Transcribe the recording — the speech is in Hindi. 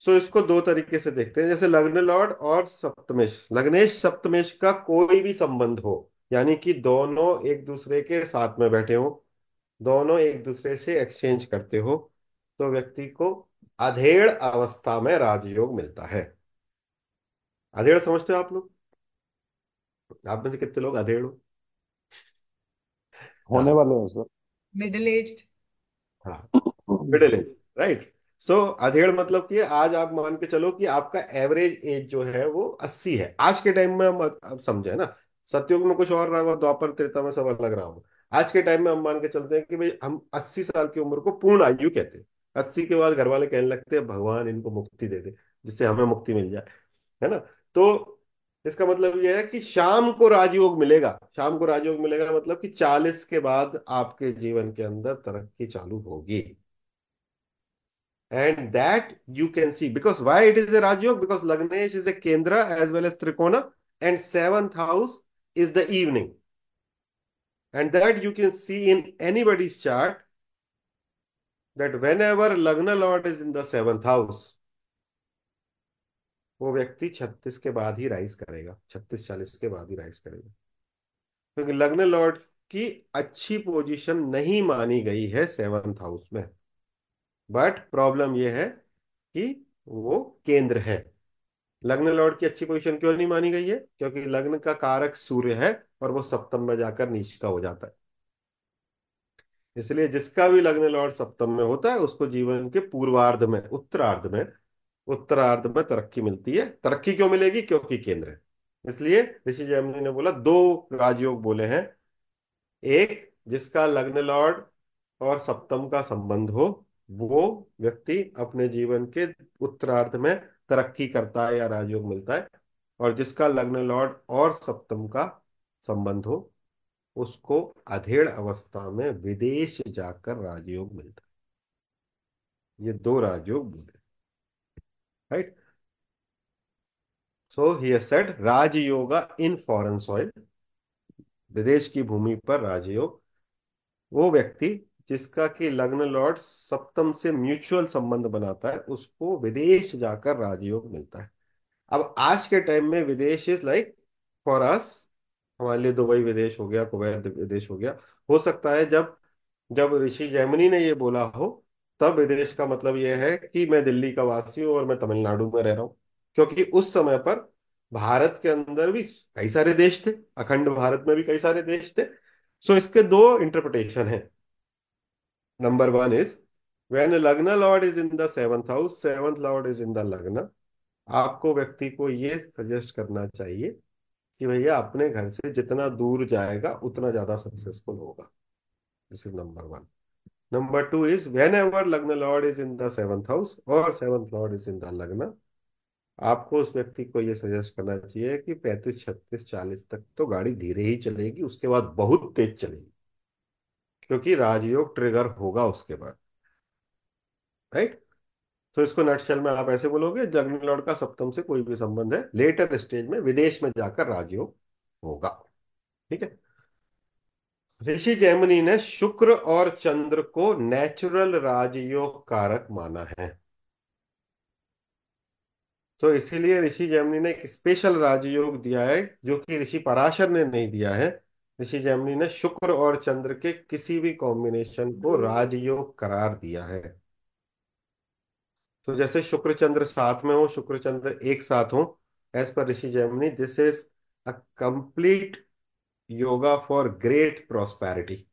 सो इसको दो तरीके से देखते हैं जैसे लग्न लॉर्ड और सप्तमेश लग्नेश सप्तमेश का कोई भी संबंध हो यानी कि दोनों एक दूसरे के साथ में बैठे हो दोनों एक दूसरे से एक्सचेंज करते हो तो व्यक्ति को अधेड़ अवस्था में राजयोग मिलता है अधेड़ समझते हो आप लोग आप में से कितने लोग अधेड़ हो होने हाँ। वाले हैं सर मिडिल एज हाँ middle age right so so, अधेड़ मतलब कि आज आप मान के चलो कि आपका एवरेज एज जो है वो अस्सी है आज के टाइम में हम समझे ना सत्युग में कुछ और रहा द्वापर त्रेता में सब अलग रहा होगा आज के टाइम में हम मान के चलते हैं कि भाई हम अस्सी साल की उम्र को पूर्ण आयु कहते हैं अस्सी के बाद घर वाले कहने लगते हैं भगवान इनको मुक्ति दे दे जिससे हमें मुक्ति मिल जाए है ना तो इसका मतलब यह है कि शाम को राजयोग मिलेगा शाम को राजयोग मिलेगा मतलब कि चालीस के बाद आपके जीवन के अंदर तरक्की चालू होगी And that you can see because why it is a Rajyog? Because Lagnesh is a Kendra as well as Trikona, and seventh house is the evening. And that you can see in anybody's chart that whenever Lagna Lord is in the seventh house, वो व्यक्ति 36 के बाद ही राइज करेगा 36 40 के बाद ही राइज करेगा क्योंकि तो लग्न लॉर्ड की अच्छी पोजीशन नहीं मानी गई है सेवंथ हाउस में बट प्रॉब्लम यह है कि वो केंद्र है लग्न लॉर्ड की अच्छी पोजीशन क्यों नहीं मानी गई है क्योंकि लग्न का कारक सूर्य है और वो सप्तम में जाकर नीच का हो जाता है इसलिए जिसका भी लग्न लॉर्ड सप्तम में होता है उसको जीवन के पूर्वार्ध में उत्तरार्ध में उत्तरार्ध में तरक्की मिलती है तरक्की क्यों मिलेगी क्योंकि केंद्र है इसलिए ऋषि जयमनी ने बोला दो राजयोग बोले हैं एक जिसका लग्न लॉर्ड और सप्तम का संबंध हो वो व्यक्ति अपने जीवन के उत्तरार्थ में तरक्की करता है या राजयोग मिलता है और जिसका लग्न लॉर्ड और सप्तम का संबंध हो उसको अधेड़ अवस्था में विदेश जाकर राजयोग मिलता है ये दो राजयोग बोले right so he said Rajyog in foreign soil विदेश की भूमि पर राजयोग वो व्यक्ति जिसका कि लग्न लॉर्ड सप्तम से म्यूचुअल संबंध बनाता है उसको विदेश जाकर राजयोग मिलता है अब आज के टाइम में विदेश इज लाइक फॉर अस हमारे लिए दुबई विदेश हो गया कुवैत विदेश हो गया हो सकता है जब जब ऋषि जैमिनी ने ये बोला हो तब विदेश का मतलब यह है कि मैं दिल्ली का वासी हूँ और मैं तमिलनाडु में रह रहा हूँ क्योंकि उस समय पर भारत के अंदर भी कई सारे देश थे अखंड भारत में भी कई सारे देश थे सो इसके दो इंटरप्रिटेशन है Number one is when Lagna Lord is in the seventh house, seventh Lord is in the Lagna. आपको व्यक्ति को ये सजेस्ट करना चाहिए कि भैया अपने घर से जितना दूर जाएगा उतना ज्यादा सक्सेसफुल होगा this is number one number two is whenever lagna lord is in the seventh house और seventh lord is in the lagna आपको उस व्यक्ति को ये सजेस्ट करना चाहिए कि पैंतीस छत्तीस चालीस तक तो गाड़ी धीरे ही चलेगी उसके बाद बहुत तेज चलेगी क्योंकि राजयोग ट्रिगर होगा उसके बाद राइट तो इसको नटशल में आप ऐसे बोलोगे जगनी लॉर्ड का सप्तम से कोई भी संबंध है लेटर स्टेज में विदेश में जाकर राजयोग होगा ठीक है ऋषि जैमिनी ने शुक्र और चंद्र को नेचुरल राजयोग कारक माना है तो इसीलिए ऋषि जैमनी ने एक स्पेशल राजयोग दिया है जो कि ऋषि पराशर ने नहीं दिया है ऋषि जैमिनी ने शुक्र और चंद्र के किसी भी कॉम्बिनेशन को राजयोग करार दिया है तो जैसे शुक्र चंद्र साथ में हो शुक्र चंद्र एक साथ हो as per Rishi Jaimini this is a complete yoga for great prosperity